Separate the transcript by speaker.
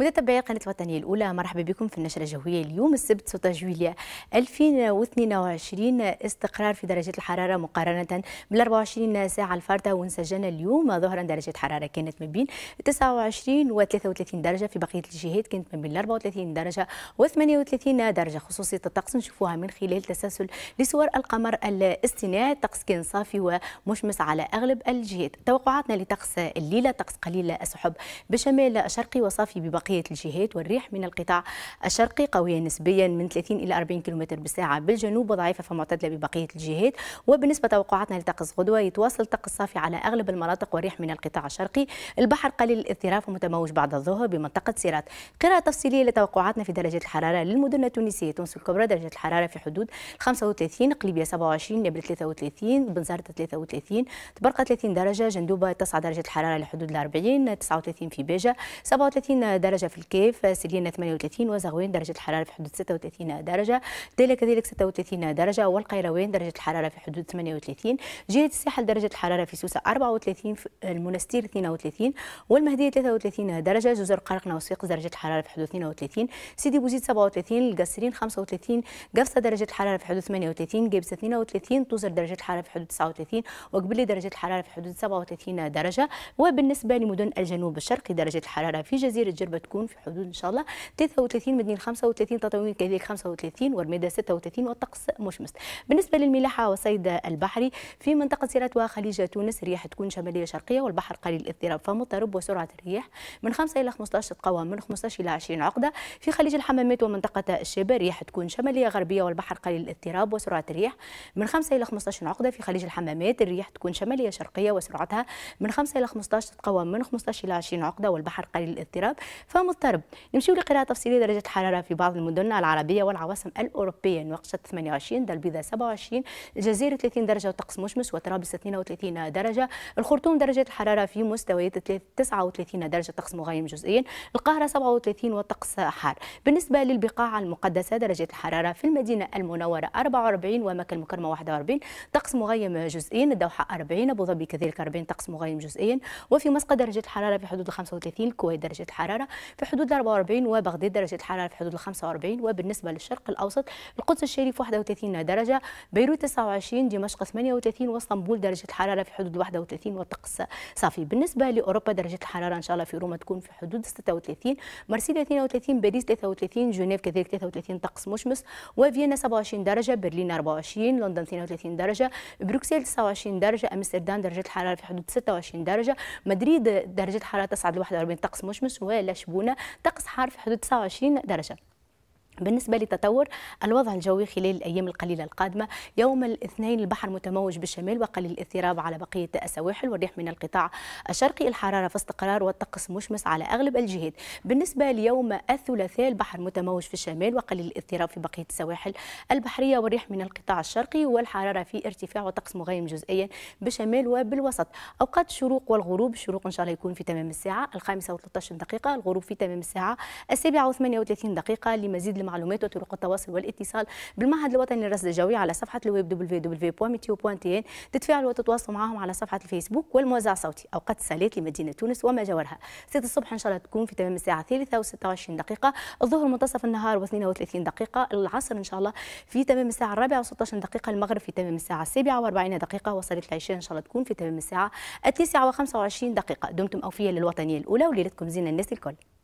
Speaker 1: متابعي قناة الوطنية الأولى مرحبا بكم في النشرة الجوية اليوم السبت 6 جويليا 2022 استقرار في درجات الحرارة مقارنة بال 24 ساعة الفارطة ونسجلنا اليوم ظهرا درجة حرارة كانت ما بين 29 و 33 درجة في بقية الجهات كانت ما بين 34 درجة و 38 درجة خصوصية الطقس نشوفوها من خلال تسلسل لصور القمر الاصطناعي الطقس كان صافي ومشمس على أغلب الجهات توقعاتنا لطقس الليلة طقس قليل السحب بشمال شرقي وصافي ببقية بقية الجهات والريح من القطاع الشرقي قوية نسبيا من 30 إلى 40 كم بالساعة بالجنوب وضعيفة فمعتدلة ببقية الجهات وبالنسبة توقعاتنا لطقس غدوة يتواصل طقس صافي على أغلب المناطق والريح من القطاع الشرقي البحر قليل الاضطراب ومتموج بعد الظهر بمنطقة سيرات قراءة تفصيلية لتوقعاتنا في درجات الحرارة للمدن التونسية تونس الكبرى درجة الحرارة في حدود 35 قليبية 27 نابل 33 بنزرت 33 تبرقة 30 درجة جندوبة 9 درجة الحرارة لحدود 40 39 في بيجة 37 درجة درجة في الكيف سلينا 38 وزغوين درجة الحرارة في حدود 36 درجة ديلا كذلك 36 درجة والقيروان درجة الحرارة في حدود 38 جهة الساحل درجة الحرارة في سوسة 34 المنستير 32 والمهدية 33 درجة جزر قرقنا وسيق درجة الحرارة في حدود 32 سيدي بوزيد 37 القصرين 35 قفصة درجة الحرارة في حدود 38 جيبس 32 طوزر درجة الحرارة في حدود 39 وقبلي درجة الحرارة في حدود 37 درجة وبالنسبة لمدن الجنوب الشرقي درجة الحرارة في جزيرة جربة تكون في حدود ان شاء الله 33 مدنين 35 تطاوين كذلك 35 والمدى 36 والطقس مشمس بالنسبه للملاحه والصيد البحري في منطقه سيرات وخليج تونس الرياح تكون شماليه شرقيه والبحر قليل الاضطراب فمضطرب وسرعه الرياح من 5 الى 15 تقوى من 15 الى 20 عقده في خليج الحمامات ومنطقه الشبه الرياح تكون شماليه غربيه والبحر قليل الاضطراب وسرعه الرياح من 5 الى 15 عقده في خليج الحمامات الرياح تكون شماليه شرقيه وسرعتها من 5 الى 15 تتقوى من 15 الى 20 عقده والبحر قليل الاضطراب فمضطرب نمشيو لقراءة تفصيلية درجة الحرارة في بعض المدن العربية والعواصم الأوروبية نواقشة 28 دلبيدة 27 الجزيره 30 درجة وطقس مشمس وطرابلس 32 درجة الخرطوم درجة الحرارة في مستويات 39 درجة طقس مغيم جزئيا القاهرة 37 وطقس حار بالنسبة للبقاع المقدسة درجة الحرارة في المدينة المنورة 44 ومكة المكرمة 41 طقس مغيم جزئيا الدوحة 40 أبو ظبي كذلك 40 طقس مغيم جزئيا وفي مسقط درجة الحرارة في حدود 35 الكويت درجة الحرارة في حدود 44 وبغداد درجة الحرارة في حدود 45 وبالنسبة للشرق الأوسط القدس الشريف 31 درجة بيروت 29 دمشق 38 واسطنبول درجة الحرارة في حدود 31 والطقس صافي بالنسبة لأوروبا درجة الحرارة إن شاء الله في روما تكون في حدود 36 مرسيليا 32 باريس 33 جنيف كذلك 33 طقس مشمس وفيينا 27 درجة برلين 24 لندن 32 درجة بروكسل 29 درجة أمستردام درجة الحرارة في حدود 26 درجة مدريد درجة الحرارة تصعد ل 41 طقس مشمس ولا شبونه طقس حار في حدود 29 درجه بالنسبة لتطور الوضع الجوي خلال الأيام القليلة القادمة يوم الاثنين البحر متموج بالشمال وقليل الاضطراب على بقية السواحل والريح من القطاع الشرقي الحرارة في استقرار والطقس مشمس على أغلب الجهات بالنسبة ليوم الثلاثاء البحر متموج في الشمال وقليل الاضطراب في بقية السواحل البحرية والريح من القطاع الشرقي والحرارة في ارتفاع وطقس مغيم جزئيا بالشمال وبالوسط أوقات الشروق والغروب الشروق إن شاء الله يكون في تمام الساعة الخامسة و13 دقيقة الغروب في تمام الساعة السابعة و38 دقيقة لمزيد معلومات وطرق التواصل والاتصال بالمعهد الوطني للرصد الجوي على صفحه الويب www.meteo.tn تتفاعلوا وتتواصلوا معهم على صفحه الفيسبوك والموزع الصوتي اوقات الصلاه لمدينه تونس وما جوارها 6 الصبح ان شاء الله تكون في تمام الساعه 3 و26 دقيقه الظهر منتصف النهار و32 دقيقه العصر ان شاء الله في تمام الساعه الرابعه و16 دقيقه المغرب في تمام الساعه السابعه و40 دقيقه وصلاه العشاء ان شاء الله تكون في تمام الساعه التاسعه و25 دقيقه دمتم اوفياء للوطنيه الاولى وليلتكم زينه الناس الكل